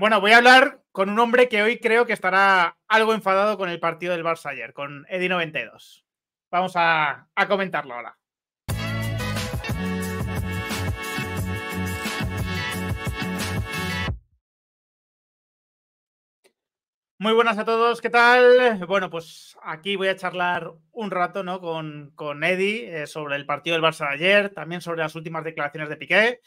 Bueno, voy a hablar con un hombre que hoy creo que estará algo enfadado con el partido del Barça ayer, con Edi 92. Vamos a, comentarlo ahora. Muy buenas a todos, ¿qué tal? Bueno, pues aquí voy a charlar un rato ¿no? con, con Eddie eh, sobre el partido del Barça de ayer, también sobre las últimas declaraciones de Piqué.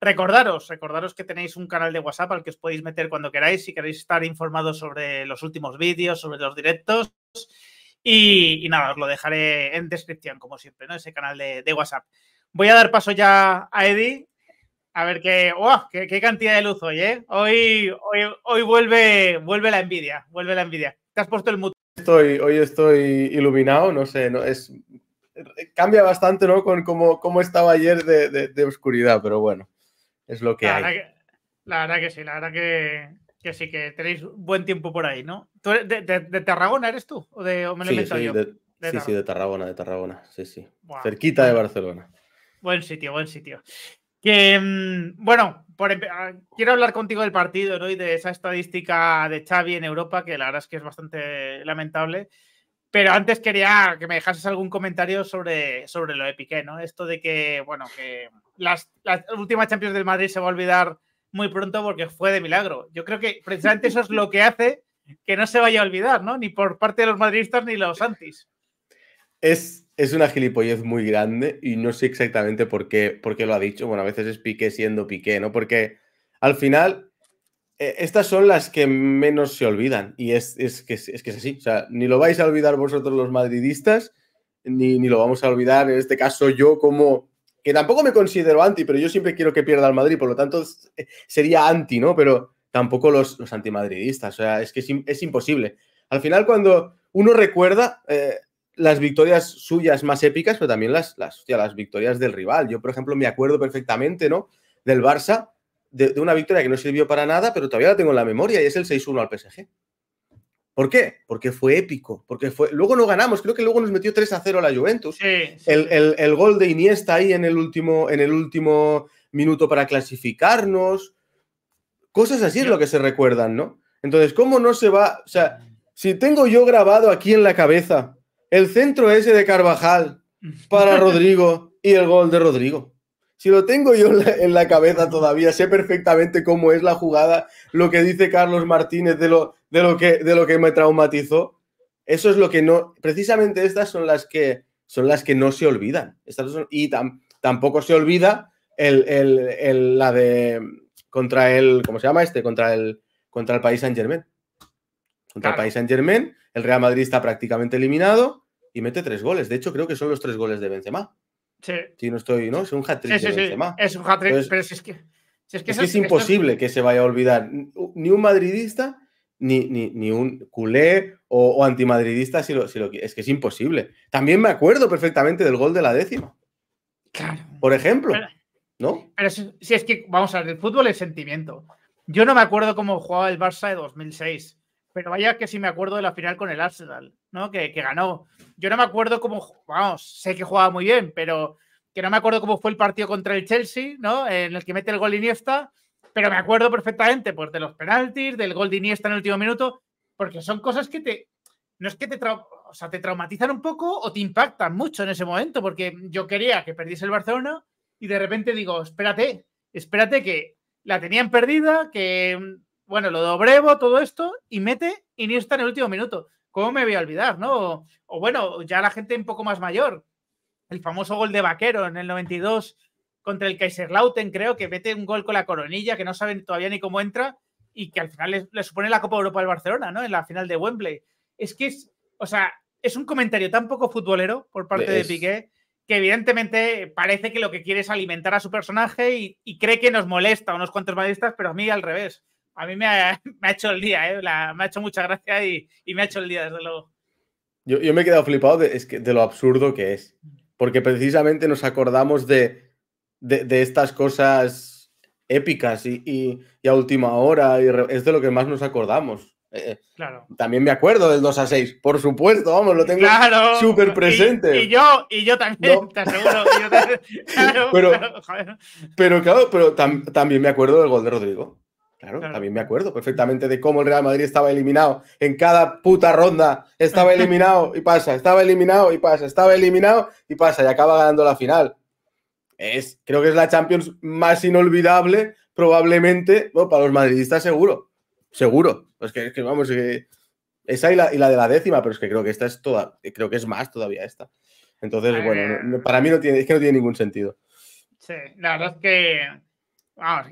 Recordaros, recordaros que tenéis un canal de WhatsApp al que os podéis meter cuando queráis, si queréis estar informados sobre los últimos vídeos, sobre los directos. Y, nada, os lo dejaré en descripción, como siempre, ¿no? Ese canal de, WhatsApp. Voy a dar paso ya a Eddie. A ver qué, qué, cantidad de luz hoy, ¿eh? Hoy, hoy, hoy vuelve, vuelve la envidia, vuelve la envidia. Te has puesto el mute. Estoy, hoy estoy iluminado, no sé, no, es, cambia bastante, ¿no? Con cómo, cómo estaba ayer de oscuridad, pero bueno. Es lo que la hay. la verdad que sí, la verdad que, sí, que tenéis buen tiempo por ahí, ¿no? de, Tarragona eres tú? ¿O, de, sí, sí, de Tarragona, de Tarragona, sí, sí. Cerquita de Barcelona. Buen sitio, buen sitio. Que, mm, bueno, ah, quiero hablar contigo del partido ¿no? y de esa estadística de Xavi en Europa, que la verdad es que es bastante lamentable. Pero antes quería que me dejases algún comentario sobre, sobre lo de Piqué, ¿no? Esto de que, bueno, que las, últimas Champions del Madrid se va a olvidar muy pronto porque fue de milagro. Yo creo que precisamente eso es lo que hace que no se vaya a olvidar, ¿no? Ni por parte de los madridistas ni los antis. Es, es una gilipollez muy grande y no sé exactamente por qué, por lo ha dicho. Bueno, a veces es Piqué siendo Piqué, ¿no? Porque al final e, estas son las que menos se olvidan y es, que, es, que, es así. O sea, ni lo vais a olvidar vosotros los madridistas, ni, ni lo vamos a olvidar en este caso yo como que tampoco me considero anti, pero yo siempre quiero que pierda el Madrid, por lo tanto eh, sería anti, ¿no? Pero tampoco los, los antimadridistas, o sea, es que es, imposible. Al final, cuando uno recuerda eh, las victorias suyas más épicas, pero también las, las, las victorias del rival. Yo, por ejemplo, me acuerdo perfectamente, ¿no? Del Barça, de, una victoria que no sirvió para nada, pero todavía la tengo en la memoria y es el 6-1 al PSG. ¿Por qué? Porque fue épico, porque fue... Luego no ganamos, creo que luego nos metió 3 a 0 la Juventus. El, gol de Iniesta ahí en el último, en el último minuto para clasificarnos. Cosas así es lo que se recuerdan, ¿no? Entonces, ¿cómo no se va? O sea, si tengo yo grabado aquí en la cabeza el centro ese de Carvajal para Rodrigo y el gol de Rodrigo si lo tengo yo en la cabeza todavía, sé perfectamente cómo es la jugada, lo que dice Carlos Martínez de lo, de lo, que, de lo que me traumatizó. Eso es lo que no, precisamente estas son las que, son las que no se olvidan. Estas y tampoco se olvida el, la de contra el, ¿cómo se llama este? Contra el, contra el país Saint Germain. Contra el país Saint Germain, el Real Madrid está prácticamente eliminado y mete tres goles. De hecho, creo que son los tres goles de Benzema. Sí. Si no estoy, ¿no? Es un hat-trick Es un hat-trick, pero si es que... es que, es, imposible que se vaya a olvidar ni un madridista ni, ni, ni un culé o, o antimadridista si lo, si lo Es que es imposible. También me acuerdo perfectamente del gol de la décima. Claro. Por ejemplo. ¿No? Pero si, si, es que, vamos a ver, el fútbol es sentimiento. Yo no me acuerdo cómo jugaba el Barça de 2006. Pero vaya que sí me acuerdo de la final con el Arsenal, ¿no? Que, ganó. Yo no me acuerdo cómo, vamos, sé que jugaba muy bien, pero que no me acuerdo cómo fue el partido contra el Chelsea, ¿no? En el que mete el gol Iniesta, pero me acuerdo perfectamente pues, de los penaltis, del gol de Iniesta en el último minuto, porque son cosas que te. No es que te, o te traumatizan un poco o te impactan mucho en ese momento, porque yo quería que perdiese el Barcelona y de repente digo, espérate, espérate que la tenían perdida, que bueno, lo dobrevo, todo esto, y mete y está en el último minuto. ¿Cómo me voy a olvidar, no? O, bueno, ya la gente un poco más mayor, el famoso gol de Vaquero en el 92 contra el Kaiserlauten, creo que mete un gol con la coronilla, que no saben todavía ni cómo entra, y que al final le, supone la Copa Europa al Barcelona, ¿no? En la final de Wembley. Es que es, o sea, es un comentario tan poco futbolero por parte de, Piqué que evidentemente parece que lo que quiere es alimentar a su personaje y, cree que nos molesta unos cuantos madridistas, pero a mí al revés a mí me ha, hecho el día, ¿eh? me ha hecho mucha gracia y, me ha hecho el día, desde luego. Yo, me he quedado flipado de, lo absurdo que es, porque precisamente nos acordamos de, de, estas cosas épicas y, a última hora, es de lo que más nos acordamos. Eh, eh, claro. También me acuerdo del 2 a 6, por supuesto, vamos, lo tengo súper presente. Y, yo, y yo también, te aseguro. pero, claro, pero también me acuerdo del gol de Rodrigo. Claro, también me acuerdo perfectamente de cómo el Real Madrid estaba eliminado. En cada puta ronda estaba eliminado y pasa, estaba eliminado y pasa, estaba eliminado y pasa, y acaba ganando la final. Es, creo que es la Champions más inolvidable, probablemente, bueno, para los madridistas seguro, seguro. Es que, vamos, esa y la, de la décima, pero es que creo que esta es toda, creo que es más todavía esta. Entonces, bueno, para mí no tiene, es que no tiene ningún sentido. Sí, la verdad es que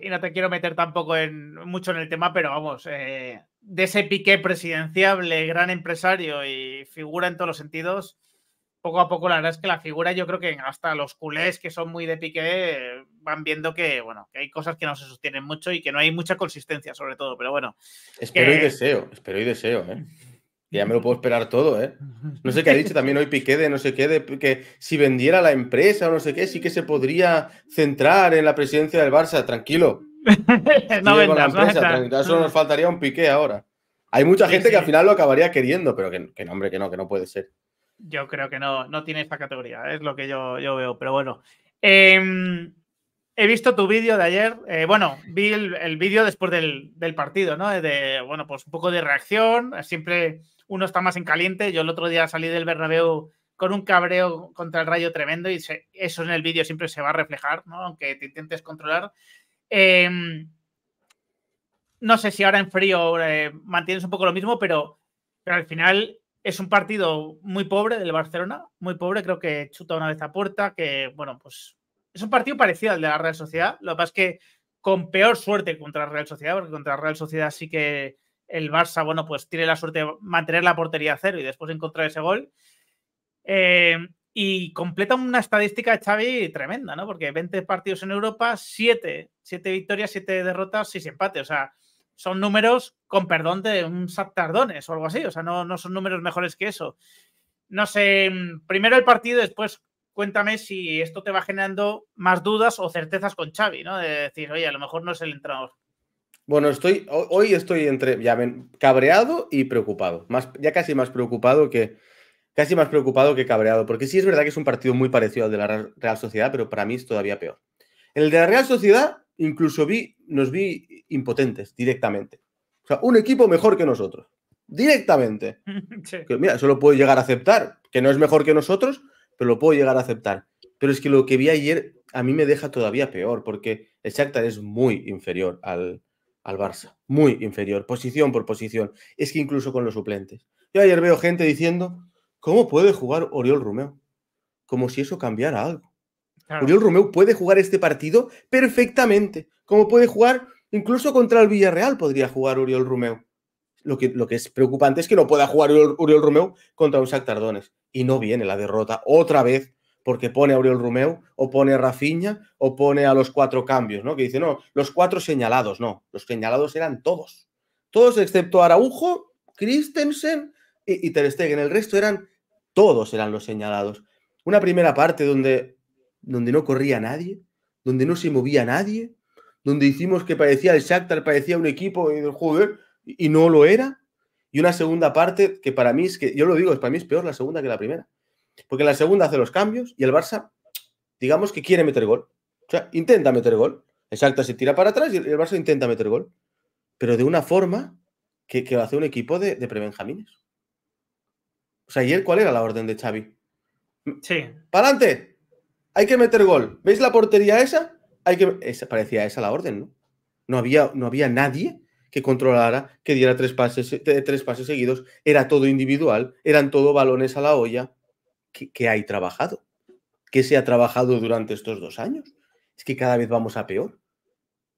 y no te quiero meter tampoco en, mucho en el tema, pero vamos, eh, de ese piqué presidenciable, gran empresario y figura en todos los sentidos, poco a poco la verdad es que la figura yo creo que hasta los culés que son muy de piqué van viendo que bueno que hay cosas que no se sostienen mucho y que no hay mucha consistencia sobre todo pero bueno espero y deseo espero y deseo ¿eh? ya me lo puedo esperar todo, ¿eh? No sé qué ha dicho también hoy Piqué de no sé qué, de que si vendiera la empresa o no sé qué, sí que se podría centrar en la presidencia del Barça, tranquilo. no vendas, la empresa, nos ah. faltaría un Piqué ahora. Hay mucha gente que al final lo acabaría queriendo, pero que, no, hombre, que no, que no puede ser. Yo creo que no, no tiene esta categoría, es lo que yo, yo veo, pero bueno. Em, He visto tu vídeo de ayer. Eh, bueno, vi el, vídeo después del, partido, ¿no? De, bueno, pues un poco de reacción. Siempre uno está más en caliente. Yo el otro día salí del Bernabéu con un cabreo contra el Rayo tremendo y eso en el vídeo siempre se va a reflejar, ¿no? Aunque te intentes controlar. Em, no sé si ahora en frío eh, mantienes un poco lo mismo, pero, pero al final es un partido muy pobre del Barcelona, muy pobre. Creo que chuta una vez a puerta, que, bueno, pues es un partido parecido al de la Real Sociedad. Lo que pasa es que con peor suerte contra la Real Sociedad, porque contra la Real Sociedad sí que el Barça, bueno, pues tiene la suerte de mantener la portería a cero y después encontrar ese gol. Eh, y completa una estadística, Xavi, tremenda, ¿no? Porque 20 partidos en Europa, 7, 7 victorias, 7 derrotas, 6 empates. O sea, son números, con perdón, de un Saptardones o algo así. O sea, no, no son números mejores que eso. No sé, mm, primero el partido, después cuéntame si esto te va generando más dudas o certezas con Xavi, ¿no? De decir, oye, a lo mejor no es el entrenador. Bueno, estoy, hoy estoy entre, ya ven, cabreado y preocupado. Más, ya casi más preocupado que, casi más preocupado que cabreado, porque sí es verdad que es un partido muy parecido al de la Real Sociedad, pero para mí es todavía peor. En el de la Real Sociedad incluso vi, nos vi impotentes directamente. O sea, un equipo mejor que nosotros. Directamente. Que, mira, solo puedo llegar a aceptar que no es mejor que nosotros, pero lo puedo llegar a aceptar. Pero es que lo que vi ayer a mí me deja todavía peor, porque el Shakhtar es muy inferior al, al Barça, muy inferior, posición por posición. Es que incluso con los suplentes. Yo ayer veo gente diciendo, ¿cómo puede jugar Oriol Romeo? Como si eso cambiara algo. Oriol Romeo puede jugar este partido perfectamente, como puede jugar incluso contra el Villarreal podría jugar Oriol Romeo. Lo que, es preocupante es que no pueda jugar Uriel Romeu contra un Sac Tardones. Y no viene la derrota otra vez porque pone a Uriel Romeu o pone a Rafinha o pone a los cuatro cambios, ¿no? Que dice, no, los cuatro señalados, no, los señalados eran todos. Todos excepto Araujo, Christensen y, Ter Stegen. El resto eran, todos eran los señalados. Una primera parte donde, donde no corría nadie, donde no se movía nadie, donde hicimos que parecía el Shakhtar, parecía un equipo, y joder, y, no lo era. Y una segunda parte que para mí es que, yo lo digo, para mí es peor la segunda que la primera. Porque la segunda hace los cambios y el Barça, digamos que quiere meter gol. O sea, intenta meter gol. Exacto, se tira para atrás y el Barça intenta meter gol. Pero de una forma que, lo hace un equipo de, de prebenjamines. O sea, ¿y él ¿cuál era la orden de Xavi? Sí. ¡Para adelante! Hay que meter gol. ¿Veis la portería esa? Hay que... Esa, parecía esa la orden, ¿no? No había, no había nadie que controlara, que diera tres pases, eh, tres pases seguidos, era todo individual, eran todo balones a la olla que, hay trabajado, que se ha trabajado durante estos dos años. Es que cada vez vamos a peor.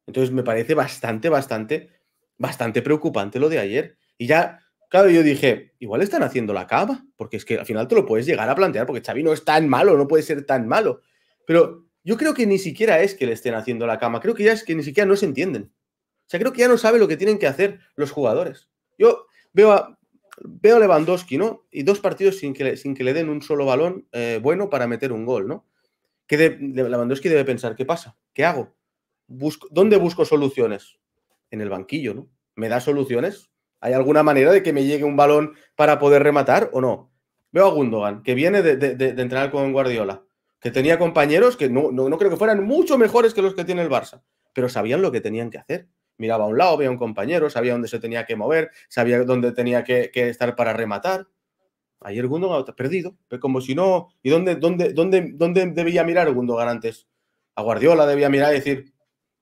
Entonces me parece bastante, bastante, bastante preocupante lo de ayer. Y ya, claro, yo dije, igual están haciendo la cama, porque es que al final te lo puedes llegar a plantear, porque Xavi no es tan malo, no puede ser tan malo. Pero yo creo que ni siquiera es que le estén haciendo la cama, creo que ya es que ni siquiera no se entienden sea, creo que ya no sabe lo que tienen que hacer los jugadores. Yo veo a, veo Lewandowski, ¿no? Y dos partidos sin que le, sin que le den un solo balón eh, bueno para meter un gol, ¿no? Que Lewandowski debe pensar, ¿qué pasa? ¿Qué hago? Busco, ¿Dónde busco soluciones? En el banquillo, ¿no? ¿Me da soluciones? ¿Hay alguna manera de que me llegue un balón para poder rematar o no? Veo a Gundogan, que viene de, de, entrenar con Guardiola, que tenía compañeros que no creo que fueran mucho mejores que los que tiene el Barça, pero sabían lo que tenían que hacer miraba a un lado, veía a un compañero, sabía dónde se tenía que mover, sabía dónde tenía que, estar para rematar. Ayer Gundogan perdido, pero como si no. ¿Y dónde, dónde, dónde, dónde debía mirar Gundogan antes? A Guardiola debía mirar y decir,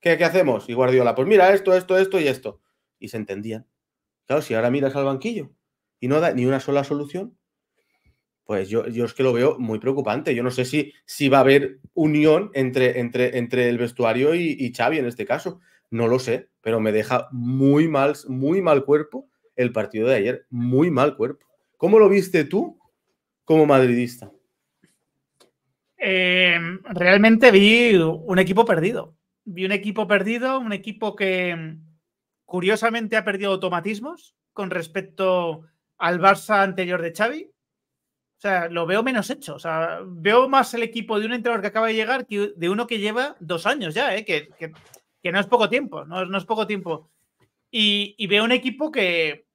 ¿qué, hacemos? Y Guardiola, pues mira esto, esto, esto y esto. Y se entendían. Claro, si ahora miras al banquillo y no da ni una sola solución, pues yo, yo es que lo veo muy preocupante. Yo no sé si, si va a haber unión entre, entre, entre el vestuario y, y Xavi en este caso. No lo sé, pero me deja muy mal, muy mal cuerpo el partido de ayer, muy mal cuerpo. ¿Cómo lo viste tú como madridista? Em, realmente vi un equipo perdido. Vi un equipo perdido, un equipo que em, curiosamente ha perdido automatismos con respecto al Barça anterior de Xavi. O sea, lo veo menos hecho. O sea, veo más el equipo de un entrenador que acaba de llegar que de uno que lleva dos años ya, eh, que que no es poco tiempo, no, es poco tiempo. Y, veo un equipo que,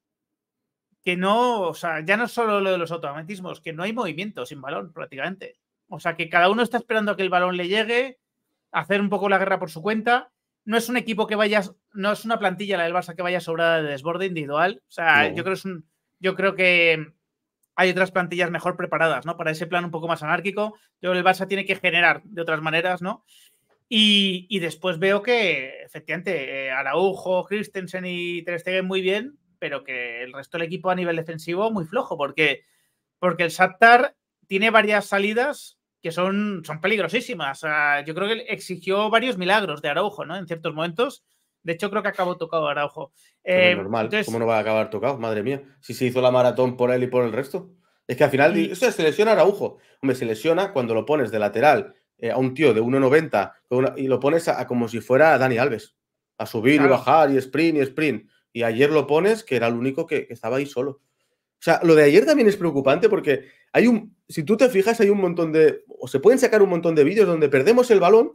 que no, o sea, ya no es solo lo de los automatismos, que no hay movimiento sin balón prácticamente. O sea, que cada uno está esperando a que el balón le llegue, hacer un poco la guerra por su cuenta. No es un equipo que vaya, no es una plantilla la del Barça que vaya sobrada de desborde individual. O sea, yo, creo yo creo que hay otras plantillas mejor preparadas, ¿no? Para ese plan un poco más anárquico. Yo creo que el Barça tiene que generar de otras maneras, ¿no? Y, después veo que efectivamente eh, Araujo, Christensen y Ter muy bien, pero que el resto del equipo a nivel defensivo muy flojo, porque, porque el Shakhtar tiene varias salidas que son, son peligrosísimas. yo creo que exigió varios milagros de Araujo, ¿no? En ciertos momentos. De hecho, creo que acabó tocado Araujo. Eh, normal, ¿cómo no va a acabar tocado? Madre mía, si se hizo la maratón por él y por el resto. Es que al final, se lesiona Araujo. Hombre, se lesiona cuando lo pones de lateral eh, a un tío de 1,90 y lo pones a, como si fuera Dani Alves, a subir y bajar y sprint y sprint. Y ayer lo pones, que era el único que, estaba ahí solo. O sea, lo de ayer también es preocupante porque hay un, si tú te fijas, hay un montón de, o se pueden sacar un montón de vídeos donde perdemos el balón.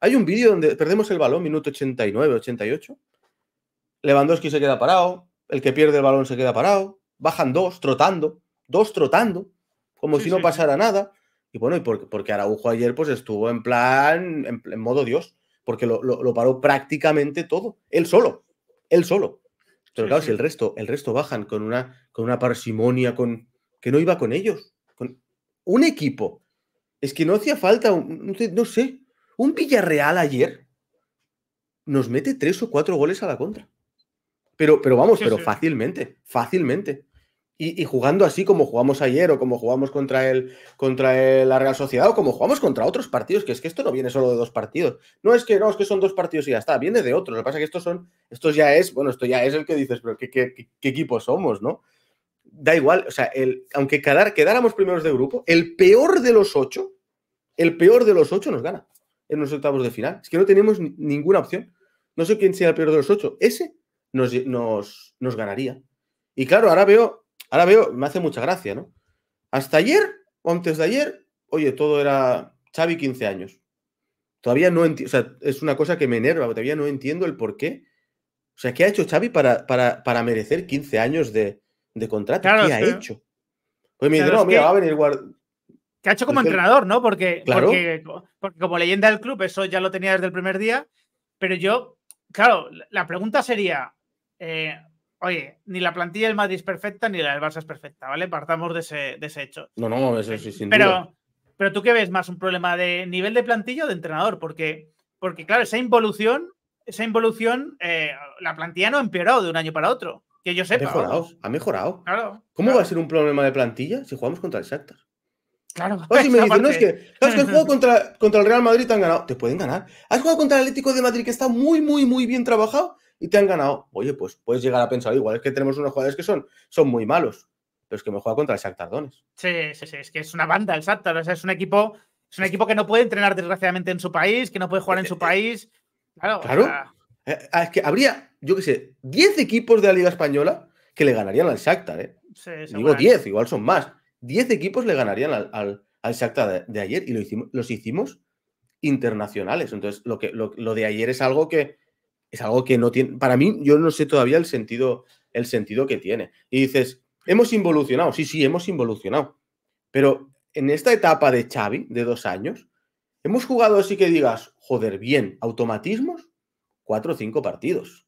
Hay un vídeo donde perdemos el balón, minuto 89, 88. Lewandowski se queda parado, el que pierde el balón se queda parado, bajan dos trotando, dos trotando, como si no pasara nada. Y bueno, y porque, porque Araujo ayer pues estuvo en plan, en, modo Dios, porque lo, paró prácticamente todo, él solo, él solo. Pero claro, si el resto, el resto bajan con una, con una parsimonia, con que no iba con ellos, con un equipo. Es que no hacía falta, no sé, un Villarreal ayer nos mete tres o cuatro goles a la contra. Pero, pero vamos, pero fácilmente, fácilmente. Y, jugando así como jugamos ayer o como jugamos contra el, contra el, la Real Sociedad o como jugamos contra otros partidos, que es que esto no viene solo de dos partidos. No es que no, es que son dos partidos y ya está, viene de otros. Lo que pasa es que estos son, estos ya es, bueno, esto ya es el que dices, pero ¿qué, qué, equipo somos, no? Da igual, o sea, el, aunque quedáramos primeros de grupo, el peor de los ocho, el peor de los ocho nos gana en los octavos de final. Es que no tenemos ninguna opción. No sé quién sea el peor de los ocho. Ese nos, nos, nos ganaría. Y claro, ahora veo ahora veo, me hace mucha gracia, ¿no? Hasta ayer o antes de ayer, oye, todo era Xavi 15 años. Todavía no entiendo, o sea, es una cosa que me enerva, todavía no entiendo el por qué. O sea, ¿qué ha hecho Xavi para, para, merecer 15 años de, contrato? ¿Qué ha hecho? Pues me no, mira, va a venir guard... Que ha hecho como pues entrenador, ¿no? Porque, claro. porque, como leyenda del club, eso ya lo tenía desde el primer día. Pero yo, claro, la pregunta sería: eh, Oye, ni la plantilla del Madrid es perfecta ni la del Barça es perfecta, ¿vale? Partamos de ese, hecho. No, no, eso sí, sin pero, Pero tú qué ves más, un problema de nivel de plantilla o de entrenador, porque, porque claro, esa involución, esa involución, eh, la plantilla no ha empeorado de un año para otro, que yo sepa. Ha mejorado, ha mejorado. Claro, ¿Cómo va a ser un problema de plantilla si jugamos contra el Shakhtar? Claro. si me no, es que, has jugado contra, el Real Madrid te han ganado. Te pueden ganar. Has jugado contra el Atlético de Madrid que está muy, muy, muy bien trabajado y te han ganado. Oye, pues puedes llegar a pensar, igual es que tenemos unos jugadores que son, son muy malos, pero es que me juega contra el Shakhtardones. Sí, sí, sí, es que es una banda el Shakhtar, o sea, es un equipo, es un equipo que no puede entrenar desgraciadamente en su país, que no puede jugar en eh, su eh, eh. país. Claro. Claro. Ah, es que habría, yo qué sé, 10 equipos de la Liga española que le ganarían al Shakhtar, ¿eh? Digo 10, igual son más. 10 equipos le ganarían al, al, de, ayer y lo hicimos, los hicimos internacionales. Entonces, lo, que, lo, de ayer es algo que es algo que no tiene. Para mí, yo no sé todavía el sentido, el sentido que tiene. Y dices, hemos involucionado. Sí, sí, hemos involucionado. Pero en esta etapa de Xavi, de dos años, hemos jugado así que digas, joder, bien, automatismos, cuatro o cinco partidos.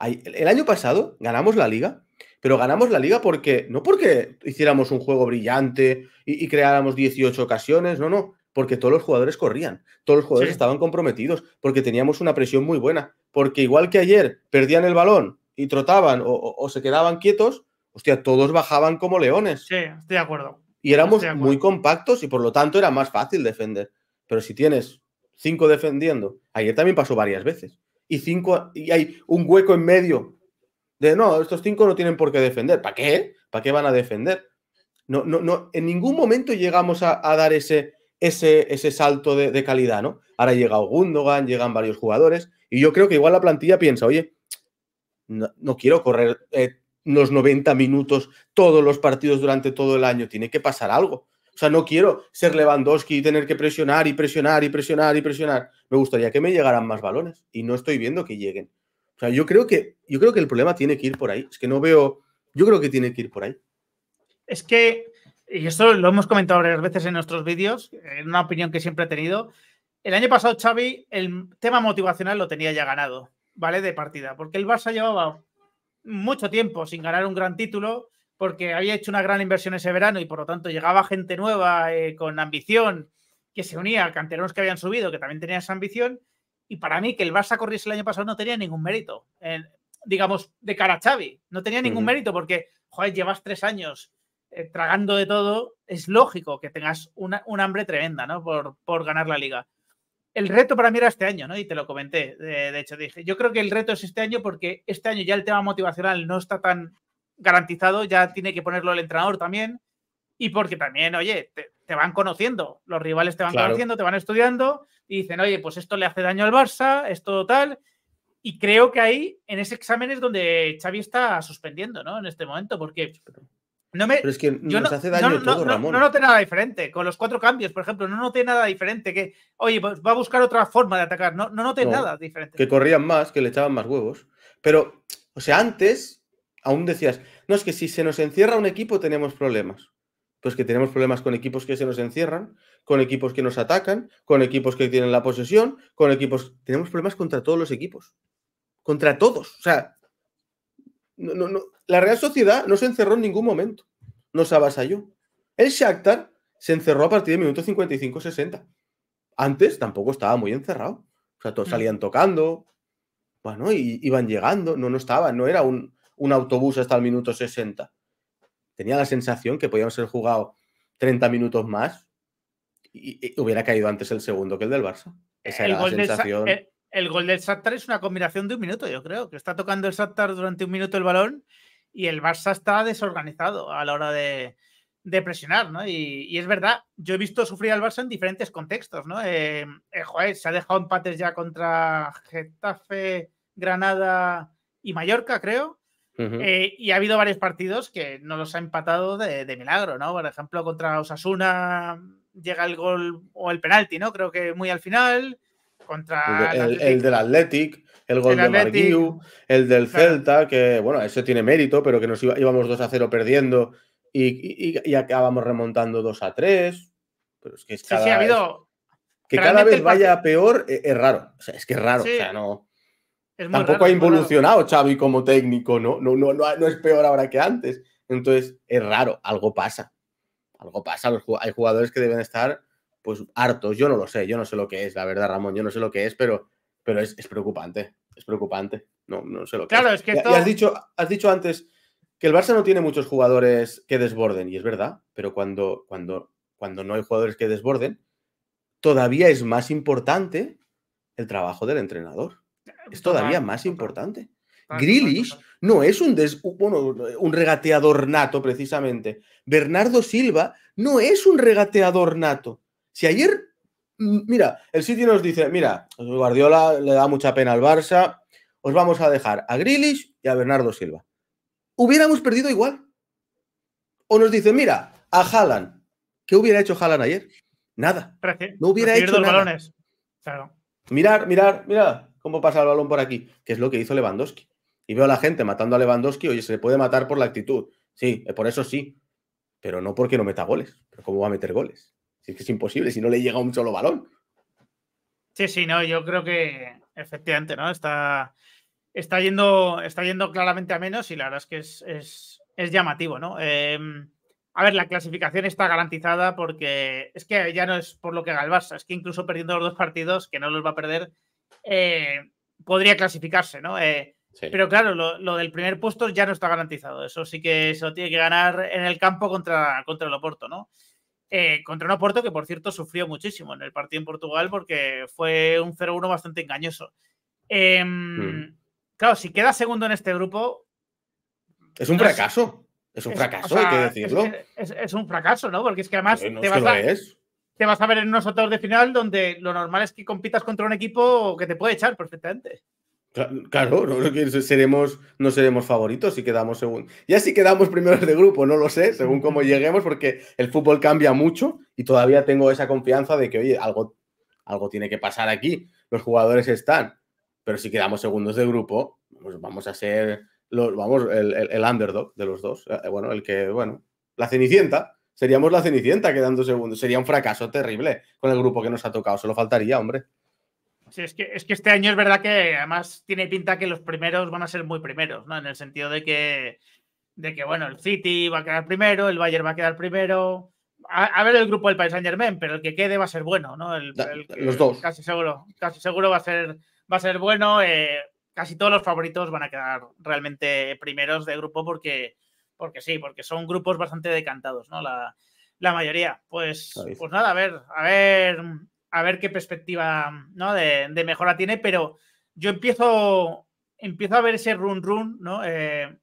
El año pasado ganamos la liga pero ganamos la liga porque, no porque hiciéramos un juego brillante y, creáramos 18 ocasiones, no, no, porque todos los jugadores corrían, todos los jugadores estaban comprometidos, porque teníamos una presión muy buena, porque igual que ayer perdían el balón y trotaban o, se quedaban quietos, hostia, todos bajaban como leones. Sí, estoy de acuerdo. Y éramos muy compactos y por lo tanto era más fácil defender. Pero si tienes cinco defendiendo, ayer también pasó varias veces, y cinco, y hay un hueco en medio de no, estos cinco no tienen por qué defender. ¿Para qué? ¿Para qué van a defender? No, no, no, en ningún momento llegamos a, dar ese, ese, ese salto de, calidad, ¿no? Ahora llega Gundogan, llegan varios jugadores, y yo creo que igual la plantilla piensa, oye, no, quiero correr unos eh, los 90 minutos todos los partidos durante todo el año, tiene que pasar algo. O sea, no quiero ser Lewandowski y tener que presionar y presionar y presionar y presionar. Me gustaría que me llegaran más balones y no estoy viendo que lleguen. O sea, yo creo que, yo creo que el problema tiene que ir por ahí. Es que no veo. Yo creo que tiene que ir por ahí. Es que, y esto lo hemos comentado varias veces en nuestros vídeos, en una opinión que siempre he tenido. El año pasado, Xavi, el tema motivacional lo tenía ya ganado, ¿vale? De partida, porque el Barça llevaba mucho tiempo sin ganar un gran título, porque había hecho una gran inversión ese verano y por lo tanto llegaba gente nueva eh, con ambición, que se unía a canteranos que habían subido, que también tenía esa ambición, y para mí que el Barça corriese el año pasado no tenía ningún mérito, digamos, de cara a Xavi. No tenía ningún mérito porque, joder, llevas tres años eh, tragando de todo. Es lógico que tengas una, un hambre tremenda, ¿no? Por, por ganar la liga. El reto para mí era este año, ¿no? Y te lo comenté. De, hecho, dije, yo creo que el reto es este año porque este año ya el tema motivacional no está tan garantizado, ya tiene que ponerlo el entrenador también. Y porque también, oye, te, van conociendo, los rivales te van conociendo, te van estudiando y dicen, oye, pues esto le hace daño al Barça, esto tal. Y creo que ahí, en ese examen, es donde Xavi está suspendiendo, ¿no? En este momento, porque no me, Pero es que nos hace daño todo, Ramón. No, noté nada diferente. Con los cuatro cambios, por ejemplo, no tiene nada diferente. Que, oye, pues va a buscar otra forma de atacar. No, no tiene nada diferente. Que corrían más, que le echaban más huevos. Pero, o sea, antes aún decías, no, es que si se nos encierra un equipo tenemos problemas. Pues que tenemos problemas con equipos que se nos encierran, con equipos que nos atacan, con equipos que tienen la posesión, con equipos. Tenemos problemas contra todos los equipos. Contra todos. O sea, la Real Sociedad no se encerró en ningún momento. no se avasalló. El Shakhtar se encerró a partir del minuto 55-60. Antes tampoco estaba muy encerrado. O sea, todos mm. salían tocando, bueno, iban llegando, no, no estaban, no era un, un autobús hasta el minuto 60 tenía la sensación que podíamos haber jugado 30 minutos más y, hubiera caído antes el segundo que el del Barça. Esa el era la sensación. El, gol del Shakhtar es una combinación de un minuto, yo creo, que está tocando el Shakhtar durante un minuto el balón y el Barça está desorganizado a la hora de, presionar, ¿no? Y, es verdad, yo he visto sufrir al Barça en diferentes contextos, ¿no? Eh, eh, se ha dejado empates ya contra Getafe, Granada y Mallorca, creo. Eh, y ha habido varios partidos que no los ha empatado de, milagro, ¿no? Por ejemplo, contra Osasuna llega el gol o el penalti, ¿no? Creo que muy al final. Contra el, del Athletic, el gol de el del Celta, que bueno, ese tiene mérito, pero que nos íbamos 2 a 0 perdiendo y, acabamos remontando 2 a 3. Pero es que es cada ha habido. que cada vez vaya peor e, es, raro. O sea, es que es raro. O sea, no. Tampoco ha involucionado Xavi como técnico, ¿no? No, ¿no? no, es peor ahora que antes. Entonces, es raro, algo pasa. Algo pasa, hay jugadores que deben estar pues hartos. Yo no lo sé, yo no sé lo que es, la verdad, Ramón, yo no sé lo que es, pero, pero es, preocupante, es preocupante. No, sé lo que es. que y has, dicho, has dicho antes que el Barça no tiene muchos jugadores que desborden, y es verdad, pero cuando, cuando, cuando no hay jugadores que desborden, todavía es más importante el trabajo del entrenador es pues todavía más pues importante. Grealish no es un, un regateador nato, precisamente. Bernardo Silva no es un regateador nato. Si ayer, mira, el sitio nos dice, mira, Guardiola le da mucha pena al Barça, os vamos a dejar a Grealish y a Bernardo Silva. Hubiéramos perdido igual. O nos dice, mira, a Haaland. ¿Qué hubiera hecho Haaland ayer? Nada. No hubiera hecho nada. Balones. Claro. Mirar, mirar, mirar. ¿Cómo pasa el balón por aquí? Que es lo que hizo Lewandowski. Y veo a la gente matando a Lewandowski, oye, se le puede matar por la actitud. Sí, eh, por eso sí, pero no porque no meta goles. ¿Pero ¿Cómo va a meter goles? Si es que es imposible, si no le llega un solo balón. Sí, sí, no, yo creo que efectivamente, ¿no? Está, está, yendo, está yendo claramente a menos y la verdad es que es, llamativo, ¿no? Em, a ver, la clasificación está garantizada porque es que ya no es por lo que haga el Barça, es que incluso perdiendo los dos partidos, que no los va a perder, eh, podría clasificarse, ¿no? Eh, pero claro, lo, del primer puesto ya no está garantizado. Eso sí que se lo tiene que ganar en el campo contra, contra el Oporto, ¿no? Eh, contra un Oporto que, por cierto, sufrió muchísimo en el partido en Portugal porque fue un 0-1 bastante engañoso. Em, hmm. Claro, si queda segundo en este grupo. Es un fracaso. Es, un fracaso, hay que decirlo. Es, un fracaso, ¿no? Porque es que además te vas a ver en unos octavos de final donde lo normal es que compitas contra un equipo que te puede echar perfectamente. Claro, no, seremos, no seremos favoritos si quedamos segundos. Ya si quedamos primeros de grupo, no lo sé, según cómo lleguemos, porque el fútbol cambia mucho y todavía tengo esa confianza de que, oye, algo, algo tiene que pasar aquí, los jugadores están, pero si quedamos segundos de grupo, pues vamos a ser los, vamos, el, el underdog de los dos, eh, bueno, el que, bueno, la cenicienta, Seríamos la Cenicienta quedando segundos. Sería un fracaso terrible con el grupo que nos ha tocado. Solo faltaría, hombre. Sí, es que, es que este año es verdad que además tiene pinta que los primeros van a ser muy primeros, ¿no? En el sentido de que, de que bueno, el City va a quedar primero, el Bayern va a quedar primero. A, ver el grupo del País Saint pero el que quede va a ser bueno, ¿no? los dos. Casi seguro, casi seguro va a ser, va a ser bueno. Eh, casi todos los favoritos van a quedar realmente primeros de grupo porque, porque sí, porque son grupos bastante decantados, ¿no? La, mayoría. Pues, pues, nada, a ver, a ver, a ver qué perspectiva de, mejora tiene, pero yo empiezo, empiezo a ver ese run run, ¿no? Eh,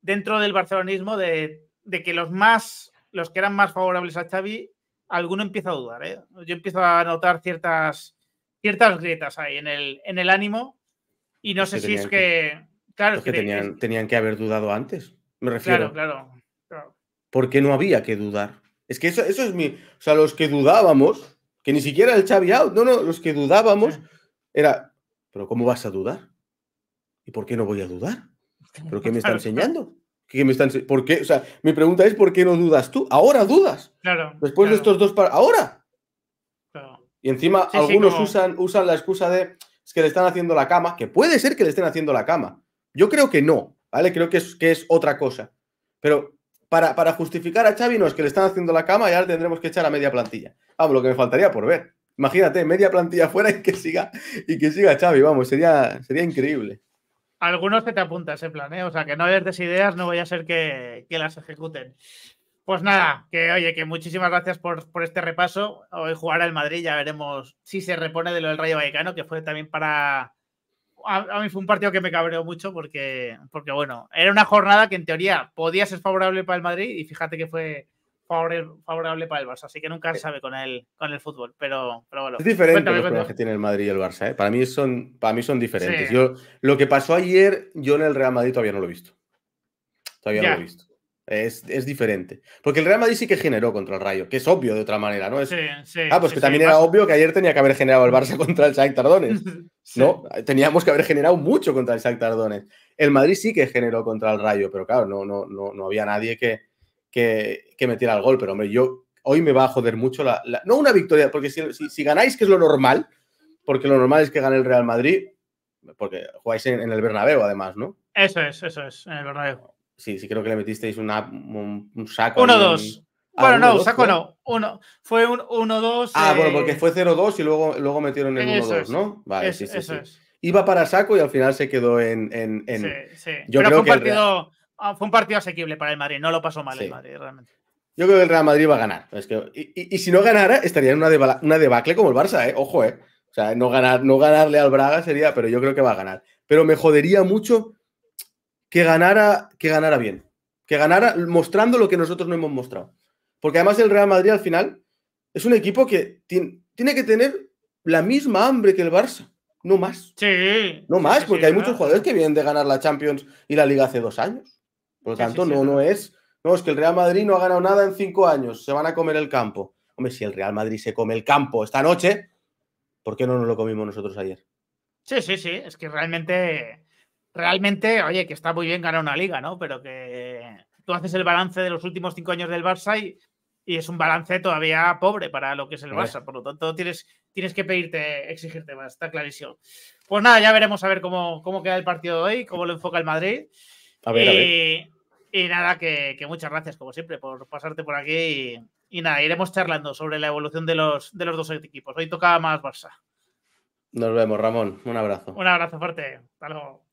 dentro del barcelonismo de, que los más, los que eran más favorables a Xavi, alguno empieza a dudar, ¿eh? Yo empiezo a notar ciertas, ciertas grietas ahí en el, en el ánimo y no sé si es que... claro, que, tenían que haber dudado antes. Me refiero. Claro, claro, claro. Porque no había que dudar. Es que eso, eso es mi. O sea, los que dudábamos, que ni siquiera el Xavi out, no, no, los que dudábamos era, ¿pero cómo vas a dudar? ¿Y por qué no voy a dudar? ¿Pero qué me está enseñando? ¿Qué me ¿Por qué? O sea, mi pregunta es: ¿por qué no dudas tú? Ahora dudas. Claro. Después de estos dos. Ahora. Claro. Y encima, algunos usan, usan la excusa de es que le están haciendo la cama, que puede ser que le estén haciendo la cama. Yo creo que no, ¿vale? Creo que es, que es otra cosa. Pero para, para, justificar a Xavi no es que le están haciendo la cama y ahora tendremos que echar a media plantilla. Vamos, lo que me faltaría por ver. Imagínate, media plantilla fuera y que siga, y que siga Xavi, vamos, sería, sería increíble. Algunos que te apuntas en plan, ¿eh? O sea, que no les des ideas, no voy a ser que, las ejecuten. Pues nada, que oye, que muchísimas gracias por, por este repaso. Hoy jugará el Madrid, ya veremos si se repone de lo del Rayo Vallecano, que fue también para, a, mí fue un partido que me cabreó mucho porque, porque, bueno, era una jornada que en teoría podía ser favorable para el Madrid y fíjate que fue favorable, para el Barça, así que nunca se sabe con el, con el fútbol, pero, bueno. Es diferente los que tiene el Madrid y el Barça, ¿eh? para, mí son, para mí son diferentes. Yo, lo que pasó ayer, yo en el Real Madrid todavía no lo he visto. Todavía no lo he visto. Es, diferente. Porque el Real Madrid sí que generó contra el Rayo, que es obvio de otra manera, ¿no? Es, sí, sí, ah, pues que también era obvio que ayer tenía que haber generado el Barça contra el Shakhtar Tardones. ¿no? Teníamos que haber generado mucho contra el Shakhtar Tardones. El Madrid sí que generó contra el Rayo, pero claro, no, no, no, no había nadie que, que, que, metiera el gol. Pero hombre, yo hoy me va a joder mucho la... no una victoria, porque si, ganáis, que es lo normal, porque lo normal es que gane el Real Madrid, porque jugáis en, en el Bernabéu además, ¿no? Eso es, eso es, en el Bernabéu. Sí, sí creo que le metisteis un, saco. 1-2. bueno, no, saco no. fue un 1-2. Ah, bueno, porque eh, fue 0-2 y luego, metieron el 1-2, ¿no? Vale, sí, sí. sí. Iba para saco y al final se quedó en. Sí, sí. Yo Pero creo fue, un partido, ah, fue un partido asequible para el Madrid, no lo pasó mal el Madrid, realmente. Yo creo que el Real Madrid va a ganar. y, si no ganara, estaría en una, una debacle como el Barça, ¿eh? Ojo, ¿eh? O sea, no ganarle al Braga sería, pero yo creo que va a ganar. Pero me jodería mucho que ganara, que ganara bien, que ganara mostrando lo que nosotros no hemos mostrado. Porque además el Real Madrid al final es un equipo que tiene, que tener la misma hambre que el Barça, no más. Sí. No más, porque hay muchos jugadores que vienen de ganar la Champions y la Liga hace dos años. Por lo tanto, no, no es. No, es que el Real Madrid no ha ganado nada en cinco años, se van a comer el campo. Hombre, si el Real Madrid se come el campo esta noche, ¿por qué no nos lo comimos nosotros ayer? Sí, sí, sí, es que realmente realmente, oye, que está muy bien ganar una liga, ¿no? Pero que tú haces el balance de los últimos cinco años del Barça y, es un balance todavía pobre para lo que es el Barça. Por lo tanto, tienes, tienes que pedirte, exigirte más, está clarísimo. Pues nada, ya veremos a ver cómo, cómo queda el partido de hoy, cómo lo enfoca el Madrid. A ver, y, nada, que, muchas gracias, como siempre, por pasarte por aquí. Y, nada, iremos charlando sobre la evolución de los, de los dos equipos. Hoy toca más Barça. Nos vemos, Ramón. Un abrazo. Un abrazo fuerte. Hasta luego.